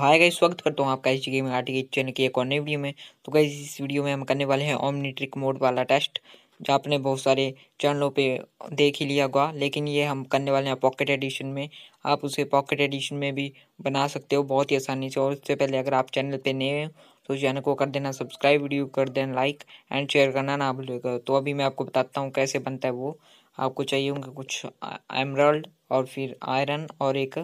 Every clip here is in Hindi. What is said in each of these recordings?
हाय गाइस स्वागत करता तो हूँ आपका इस गेम आर्ट के चैनल की एक और नई वीडियो में तो गाइस इस वीडियो में हम करने वाले हैं ओमनीट्रिक ट्रिक मोड वाला टेस्ट जो आपने बहुत सारे चैनलों पे देख ही लिया होगा लेकिन ये हम करने वाले हैं पॉकेट एडिशन में आप उसे पॉकेट एडिशन में भी बना सकते हो बहुत ही आसानी से और उससे पहले अगर आप चैनल पर नए हैं तो चैनल को कर देना सब्सक्राइब वीडियो कर देना लाइक एंड शेयर करना ना भूलेगा तो अभी मैं आपको बताता हूँ कैसे बनता है वो आपको चाहिए होंगे कुछ एमरल्ड और फिर आयरन और एक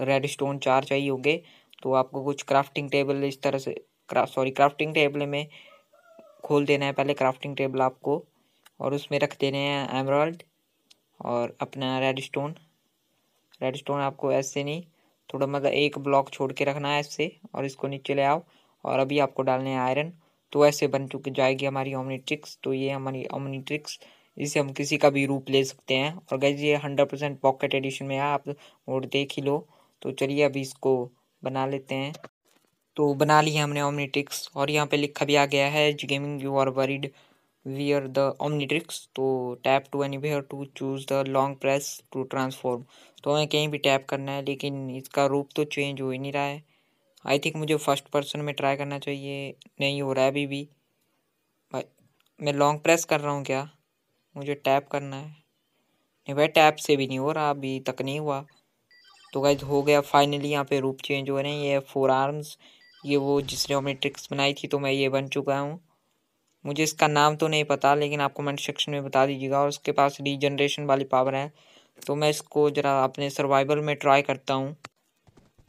रेड स्टोन चार चाहिए होंगे तो आपको कुछ क्राफ्टिंग टेबल इस तरह से क्रा सॉरी क्राफ्टिंग टेबल में खोल देना है पहले क्राफ्टिंग टेबल आपको और उसमें रख देने हैं एमरॉल्ड और अपना रेड स्टोन रेड स्टोन आपको ऐसे नहीं थोड़ा मतलब एक ब्लॉक छोड़ के रखना है ऐसे और इसको नीचे ले आओ और अभी आपको डालने हैं आयरन तो ऐसे बन चुकी जाएगी हमारी ओमनीट्रिक्स तो ये हमारी ओमनीट्रिक्स इसे हम किसी का भी रूप ले सकते हैं और गैस ये हंड्रेड परसेंट पॉकेट एडिशन में है आप और देख ही लो तो चलिए अभी इसको बना लेते हैं तो बना लिया हमने ओमनीट्रिक्स और यहाँ पे लिखा भी आ गया है gaming you are worried we are the Omnitrix तो tap to anywhere to choose the long press to transform तो हमें कहीं भी टैप करना है लेकिन इसका रूप तो चेंज हो ही नहीं रहा है आई थिंक मुझे फर्स्ट पर्सन में ट्राई करना चाहिए नहीं हो रहा है अभी भी मैं लॉन्ग प्रेस कर रहा हूँ क्या मुझे टैप करना है नहीं भाई टैप से भी नहीं हो रहा अभी तक नहीं हुआ तो गाइज हो गया फाइनली यहाँ पे रूप चेंज हो रहे हैं ये फोर आर्म्स ये वो जिसने हमने ट्रिक्स बनाई थी तो मैं ये बन चुका हूँ मुझे इसका नाम तो नहीं पता लेकिन आप कमेंट सेक्शन में बता दीजिएगा और उसके पास रीजनरेशन वाली पावर है तो मैं इसको ज़रा अपने सर्वाइवल में ट्राई करता हूँ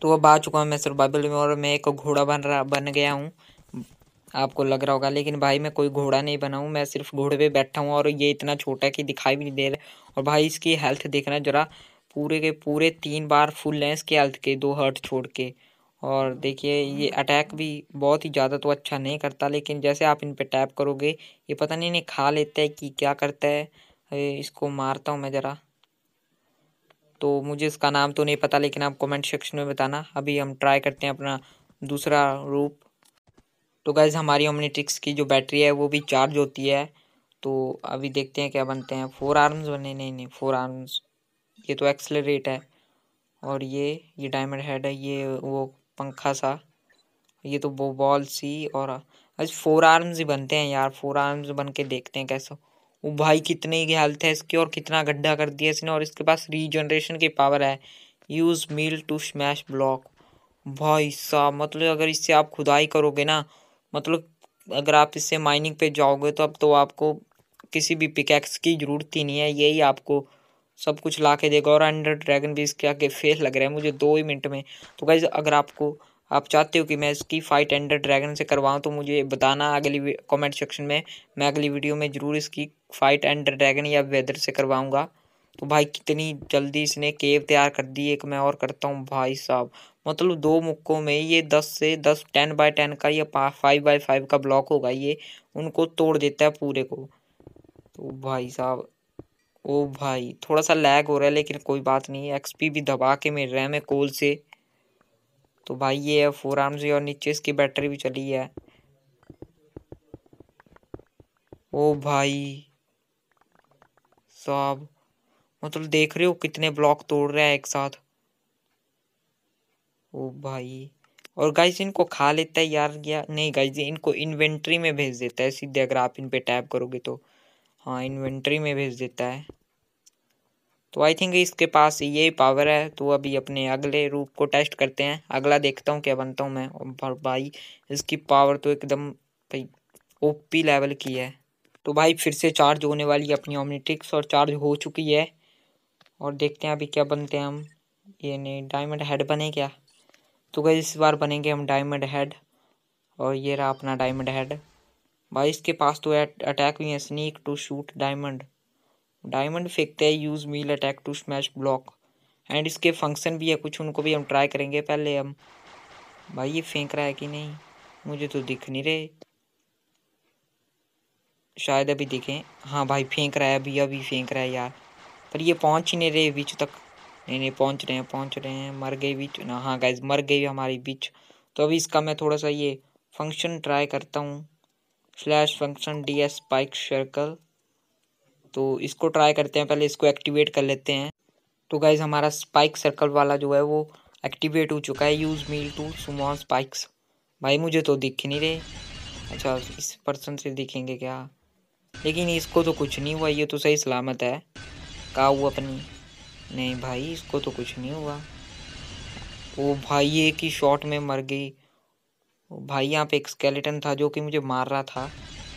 तो अब आ चुका हूँ मैं सर्वाइवल में और मैं एक घोड़ा बन रहा बन गया हूँ आपको लग रहा होगा लेकिन भाई मैं कोई घोड़ा नहीं बना हूँ मैं सिर्फ घोड़े पे बैठा हूँ और ये इतना छोटा है कि दिखाई भी नहीं दे रहा और भाई इसकी हेल्थ देखना ज़रा पूरे के पूरे तीन बार फुल लेंस के अल्ट के दो हर्ट छोड़ के और देखिए ये अटैक भी बहुत ही ज़्यादा तो अच्छा नहीं करता लेकिन जैसे आप इन पर टैप करोगे ये पता नहीं इन्हें खा लेता है कि क्या करता है इसको मारता हूँ मैं ज़रा तो मुझे इसका नाम तो नहीं पता लेकिन आप कमेंट सेक्शन में बताना अभी हम ट्राई करते हैं अपना दूसरा रूप तो गैज़ हमारी ओमनीटिक्स की जो बैटरी है वो भी चार्ज होती है तो अभी देखते हैं क्या बनते हैं फोर आर्म्स बने नहीं नहीं फोर आर्म्स ये तो एक्सलरेट है और ये ये डायमंड हेड है ये वो पंखा सा ये तो वो बॉल सी और अच्छा फोर आर्म्स ही बनते हैं यार फोर आर्म्स बन के देखते हैं कैसे वो भाई कितने ही हेल्थ है इसकी और कितना गड्ढा कर दिया इसने और इसके पास रीजनरेशन की पावर है use melee to smash block भाई साहब मतलब अगर इससे आप खुदाई करोगे ना मतलब अगर आप इससे माइनिंग पे जाओगे तो अब तो आपको किसी भी पिकैक्स की ज़रूरत ही नहीं है यही आपको सब कुछ ला के देगा और अंडर ड्रैगन भी इसके आगे फेस लग रहा है मुझे दो ही मिनट में तो गाइज अगर आपको आप चाहते हो कि मैं इसकी फ़ाइट एंडर ड्रैगन से करवाऊँ तो मुझे बताना अगली कमेंट सेक्शन में मैं अगली वीडियो में ज़रूर इसकी फ़ाइट एंडर ड्रैगन या वेदर से करवाऊँगा तो भाई कितनी जल्दी इसने केव तैयार कर दी एक मैं और करता हूँ भाई साहब मतलब दो मुक्कों में ये दस से दस टेन बाय टेन का या फाइव बाय फाइव का ब्लॉक होगा ये उनको तोड़ देता है पूरे को तो भाई साहब ओ भाई थोड़ा सा लैग हो रहा है लेकिन कोई बात नहीं एक्सपी भी दबा के मिल रहा है मैं कोल से तो भाई ये है फोर आर्म्स और नीचे इसकी बैटरी भी चली है ओ भाई साहब मतलब देख रहे हो कितने ब्लॉक तोड़ रहा है एक साथ ओ भाई और गाइस इनको खा लेता है यार या नहीं जी इनको इन्वेंट्री में भेज देता है सीधे अगर आप इन पे टैप करोगे तो हाँ इन्वेंट्री में भेज देता है तो आई थिंक इसके पास ये पावर है तो अभी अपने अगले रूप को टेस्ट करते हैं अगला देखता हूँ क्या बनता हूँ मैं और भाई इसकी पावर तो एकदम भाई ओपी लेवल की है तो भाई फिर से चार्ज होने वाली अपनी ऑमनीटिक्स और चार्ज हो चुकी है और देखते हैं अभी क्या बनते हैं हम ये नहीं डायमंड हेड बने क्या तो गई इस बार बनेंगे हम डायमंड हेड और ये रहा अपना डायमंड हेड भाई इसके पास तो अटैक भी है sneak to shoot diamond diamond फेंकते हैं use melee attack to smash block and इसके फंक्शन भी है कुछ उनको भी हम ट्राई करेंगे पहले हम भाई ये फेंक रहा है कि नहीं मुझे तो दिख नहीं रहे शायद अभी दिखें हाँ भाई फेंक रहा है अभी अभी फेंक रहा है यार पर ये पहुंच ही नहीं रहे बीच तक नहीं नहीं पहुंच रहे हैं पहुंच रहे हैं मर गए बीच ना हाँ गाइज मर गई हमारी बीच तो अभी इसका मैं थोड़ा सा ये फंक्शन ट्राई करता हूँ flash function the spike circle तो इसको ट्राई करते हैं पहले इसको एक्टिवेट कर लेते हैं तो गाइज़ हमारा स्पाइक सर्कल वाला जो है वो एक्टिवेट हो चुका है use melee to summon spikes भाई मुझे तो दिख नहीं रहे अच्छा इस पर्सन से दिखेंगे क्या लेकिन इसको तो कुछ नहीं हुआ ये तो सही सलामत है का हुआ अपनी नहीं भाई इसको तो कुछ नहीं हुआ वो भाई एक ही शॉट में मर गई भाई यहाँ पे एक स्केलेटन था जो कि मुझे मार रहा था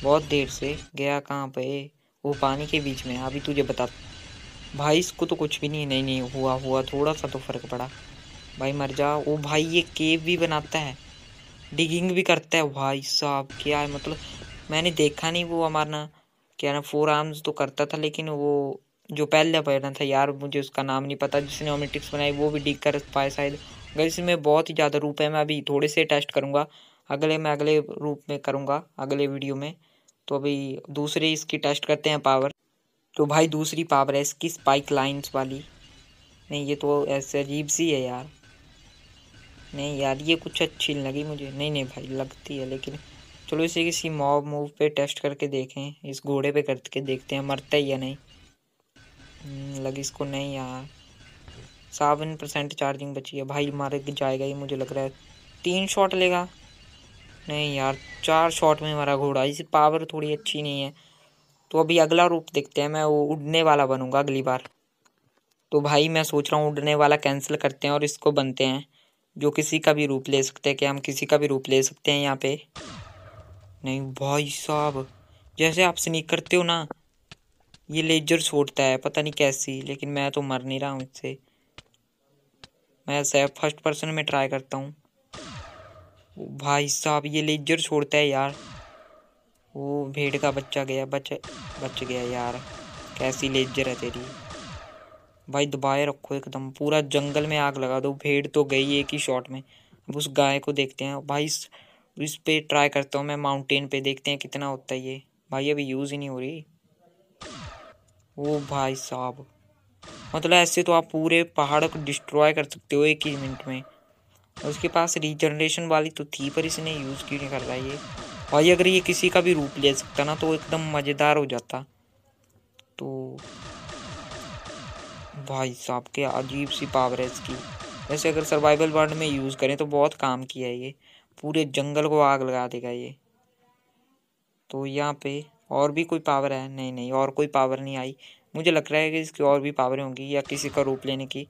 बहुत देर से गया कहाँ पे वो पानी के बीच में अभी तुझे बता भाई इसको तो कुछ भी नहीं नहीं नहीं हुआ हुआ थोड़ा सा तो फ़र्क पड़ा भाई मर जा वो भाई ये केव भी बनाता है डिगिंग भी करता है भाई साहब क्या है मतलब मैंने देखा नहीं वो हमारा ना क्या ना फोर आर्म्स तो करता था लेकिन वो जो पहले पहना था यार मुझे उसका नाम नहीं पता जिसने ओमिटिक्स बनाई वो भी डिग कर पाए शायद अगर इसमें बहुत ही ज़्यादा रूप है मैं अभी थोड़े से टेस्ट करूँगा अगले मैं अगले रूप में करूँगा अगले वीडियो में तो अभी दूसरी इसकी टेस्ट करते हैं पावर तो भाई दूसरी पावर है इसकी स्पाइक लाइंस वाली नहीं ये तो ऐसे अजीब सी है यार नहीं यार ये कुछ अच्छी नहीं लगी मुझे नहीं नहीं भाई लगती है लेकिन चलो इसे किसी मॉब मूव पे टेस्ट करके देखें इस घोड़े पे करके देखते हैं मरता ही या नहीं हम्म, लगी इसको नहीं यार सावन परसेंट चार्जिंग बची है भाई मारे जाएगा ही मुझे लग रहा है तीन शॉट लेगा नहीं यार चार शॉट में मरा घोड़ा इसे पावर थोड़ी अच्छी नहीं है तो अभी अगला रूप देखते हैं मैं वो उड़ने वाला बनूंगा अगली बार तो भाई मैं सोच रहा हूँ उड़ने वाला कैंसिल करते हैं और इसको बनते हैं जो किसी का भी रूप ले सकते हैं कि हम किसी का भी रूप ले सकते हैं यहाँ पे नहीं भाई साहब जैसे आप स्नीक करते हो ना ये लेजर छोड़ता है पता नहीं कैसी लेकिन मैं तो मर नहीं रहा हूँ इससे मैं फर्स्ट पर्सन में ट्राई करता हूँ भाई साहब ये लेजर छोड़ता है यार वो भेड़ का बच्चा गया बच बच गया यार कैसी लेजर है तेरी भाई दबाए रखो एकदम पूरा जंगल में आग लगा दो भेड़ तो गई एक ही शॉट में अब उस गाय को देखते हैं भाई इस पर ट्राई करता हूँ मैं माउंटेन पे देखते हैं कितना होता है ये भाई अभी यूज़ ही नहीं हो रही वो भाई साहब मतलब ऐसे तो आप पूरे पहाड़ को डिस्ट्रॉय कर सकते हो एक ही मिनट में उसके पास रीजनरेशन वाली तो थी पर इसने यूज़ क्यों नहीं कर ये भाई अगर ये किसी का भी रूप ले सकता ना तो एकदम मज़ेदार हो जाता तो भाई साहब के अजीब सी पावर है इसकी वैसे अगर सर्वाइवल वर्ल्ड में यूज़ करें तो बहुत काम किया है ये पूरे जंगल को आग लगा देगा ये तो यहाँ पे और भी कोई पावर है नहीं नहीं और कोई पावर नहीं आई मुझे लग रहा है कि इसकी और भी पावरें होंगी या किसी का रूप लेने की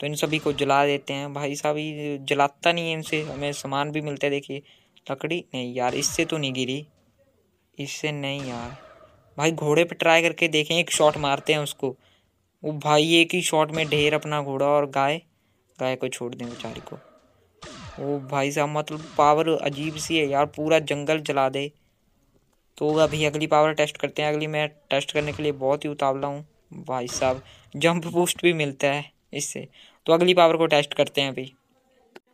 तो इन सभी को जला देते हैं भाई साहब ये जलाता नहीं है इनसे हमें सामान भी मिलता है देखिए लकड़ी नहीं यार इससे तो नहीं गिरी इससे नहीं यार भाई घोड़े पे ट्राई करके देखें एक शॉट मारते हैं उसको वो भाई एक ही शॉट में ढेर अपना घोड़ा और गाय गाय को छोड़ दें बेचारी को वो भाई साहब मतलब पावर अजीब सी है यार पूरा जंगल जला दे तो अभी अगली पावर टेस्ट करते हैं अगली मैं टेस्ट करने के लिए बहुत ही उतावला हूँ भाई साहब जंप बूस्ट भी मिलता है इससे तो अगली पावर को टेस्ट करते हैं अभी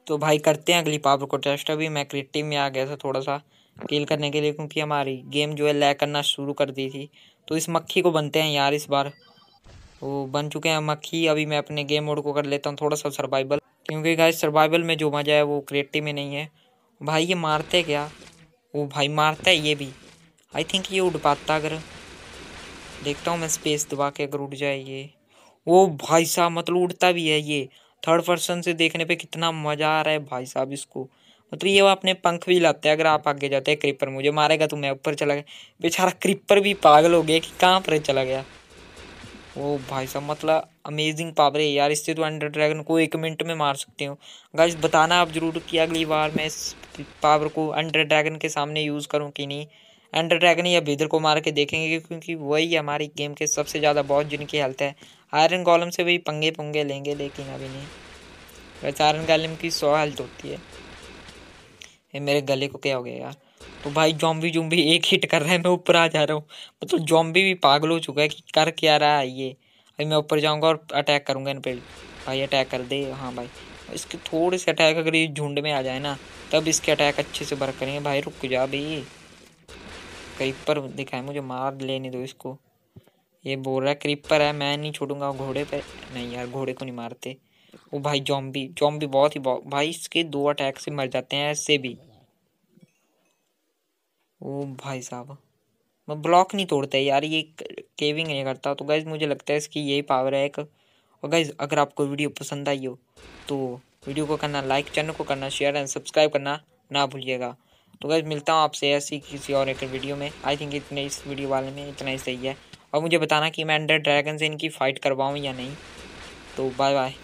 तो भाई करते हैं अगली पावर को टेस्ट अभी मैं क्रिट टीम में आ गया था थोड़ा सा किल करने के लिए क्योंकि हमारी गेम जो है लैग करना शुरू कर दी थी तो इस मक्खी को बनते हैं यार इस बार तो बन चुके हैं मक्खी अभी मैं अपने गेम मोड को कर लेता हूँ थोड़ा सा सर्वाइवल क्योंकि गाइस सर्वाइवल में जो मज़ा है वो क्रिएटिव में नहीं है भाई ये मारते क्या वो भाई मारता है ये भी आई थिंक ये उड़ पाता अगर देखता हूँ मैं स्पेस दबा के अगर उड़ जाए ये वो भाई साहब मतलब उड़ता भी है ये थर्ड पर्सन से देखने पे कितना मजा आ रहा है भाई साहब इसको मतलब ये वो अपने पंख भी लाते हैं अगर आप आगे जाते हैं क्रिपर मुझे मारेगा तो मैं ऊपर चला गया बेचारा क्रिपर भी पागल हो गया कि कहाँ पर चला गया वो भाई साहब मतलब अमेजिंग पावर है यार इससे तो अंडर ड्रैगन को एक मिनट में मार सकते हो अगर बताना आप ज़रूर कि अगली बार मैं इस पावर को अंडर ड्रैगन के सामने यूज़ करूँ कि नहीं एंडर ड्रैगन या बिदर को मार के देखेंगे क्योंकि वही हमारी गेम के सबसे ज़्यादा बहुत जिनकी हेल्थ है आयरन कॉलम से भी पंगे पंगे लेंगे लेकिन अभी नहीं वैसे आयरन कॉलम की सौ हेल्थ होती है ये मेरे गले को क्या हो गया यार तो भाई जॉम्बी जुम्बी एक हिट कर रहा है मैं ऊपर आ जा रहा हूँ मतलब तो जॉम्बी भी पागल हो चुका है कि कर क्या रहा है ये अभी मैं ऊपर जाऊँगा और अटैक करूँगा इन पर भाई अटैक कर दे हाँ भाई इसके थोड़े से अटैक अगर ये झुंड में आ जाए ना तब इसके अटैक अच्छे से भर करेंगे भाई रुक जा भाई क्रीपर दिखा है मुझे मार लेने दो इसको ये बोल रहा है क्रीपर है मैं नहीं छोड़ूंगा घोड़े पे नहीं यार घोड़े को नहीं मारते वो भाई जॉम्बी जॉम्बी बहुत ही बहुत भाई इसके दो अटैक से मर जाते हैं ऐसे भी ओ भाई साहब मैं ब्लॉक नहीं तोड़ता यार ये केविंग नहीं करता तो गैज़ मुझे लगता है इसकी यही पावर है एक और गैज़ अगर आपको वीडियो पसंद आई हो तो वीडियो को करना लाइक चैनल को करना शेयर एंड सब्सक्राइब करना ना भूलिएगा तो गैस मिलता हूँ आपसे ऐसी किसी और एक वीडियो में आई थिंक इतने इस वीडियो वाले में इतना ही सही है और मुझे बताना कि मैं अंडर ड्रैगन से इनकी फ़ाइट करवाऊँ या नहीं तो बाय बाय